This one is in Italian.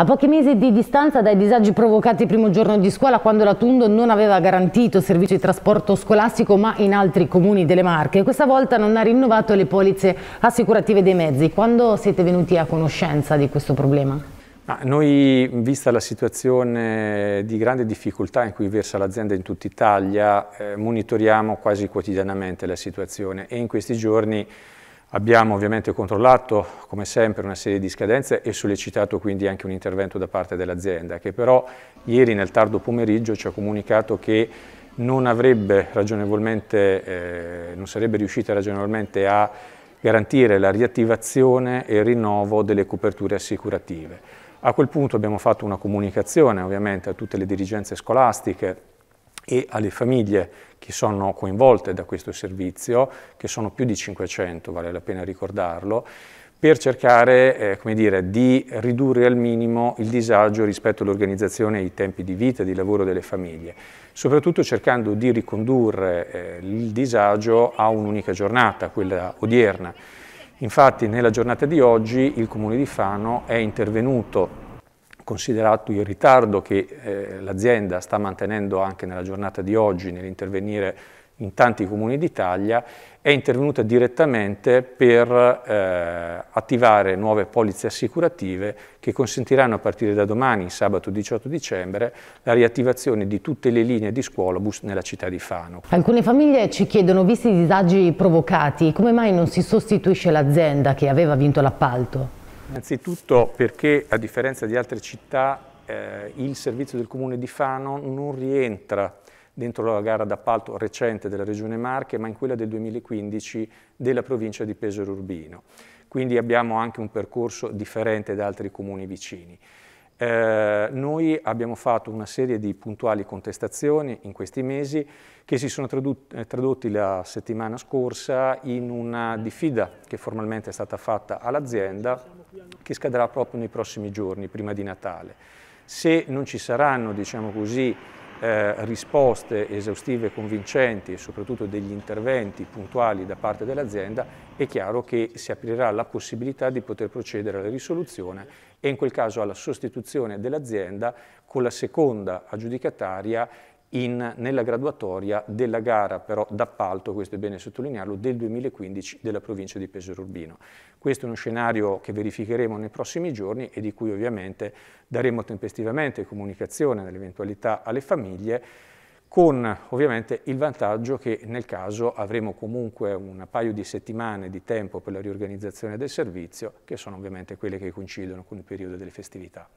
A pochi mesi di distanza dai disagi provocati il primo giorno di scuola quando la Tundo non aveva garantito servizio di trasporto scolastico ma in altri comuni delle Marche, questa volta non ha rinnovato le polizze assicurative dei mezzi. Quando siete venuti a conoscenza di questo problema? Ah, noi, vista la situazione di grande difficoltà in cui versa l'azienda in tutta Italia, eh, monitoriamo quasi quotidianamente la situazione e in questi giorni Abbiamo ovviamente controllato, come sempre, una serie di scadenze e sollecitato quindi anche un intervento da parte dell'azienda, che però ieri nel tardo pomeriggio ci ha comunicato che non, eh, non sarebbe riuscita ragionevolmente a garantire la riattivazione e il rinnovo delle coperture assicurative. A quel punto abbiamo fatto una comunicazione ovviamente a tutte le dirigenze scolastiche e alle famiglie che sono coinvolte da questo servizio, che sono più di 500, vale la pena ricordarlo, per cercare eh, dire, di ridurre al minimo il disagio rispetto all'organizzazione e ai tempi di vita e di lavoro delle famiglie, soprattutto cercando di ricondurre eh, il disagio a un'unica giornata, quella odierna. Infatti nella giornata di oggi il Comune di Fano è intervenuto considerato il ritardo che eh, l'azienda sta mantenendo anche nella giornata di oggi nell'intervenire in tanti comuni d'Italia, è intervenuta direttamente per eh, attivare nuove polizze assicurative che consentiranno a partire da domani, sabato 18 dicembre, la riattivazione di tutte le linee di scuolabus nella città di Fano. Alcune famiglie ci chiedono, visti i disagi provocati, come mai non si sostituisce l'azienda che aveva vinto l'appalto? Innanzitutto perché a differenza di altre città eh, il servizio del comune di Fano non rientra dentro la gara d'appalto recente della Regione Marche, ma in quella del 2015 della provincia di Pesaro Urbino. Quindi abbiamo anche un percorso differente da altri comuni vicini. Eh, noi abbiamo fatto una serie di puntuali contestazioni in questi mesi che si sono eh, tradotti la settimana scorsa in una diffida che formalmente è stata fatta all'azienda che scadrà proprio nei prossimi giorni, prima di Natale. Se non ci saranno, diciamo così, eh, risposte esaustive e convincenti e soprattutto degli interventi puntuali da parte dell'azienda, è chiaro che si aprirà la possibilità di poter procedere alla risoluzione e in quel caso alla sostituzione dell'azienda con la seconda aggiudicataria in, nella graduatoria della gara però d'appalto, questo è bene sottolinearlo, del 2015 della provincia di Pesaro Urbino. Questo è uno scenario che verificheremo nei prossimi giorni e di cui ovviamente daremo tempestivamente comunicazione nell'eventualità alle famiglie con ovviamente il vantaggio che nel caso avremo comunque un paio di settimane di tempo per la riorganizzazione del servizio, che sono ovviamente quelle che coincidono con il periodo delle festività.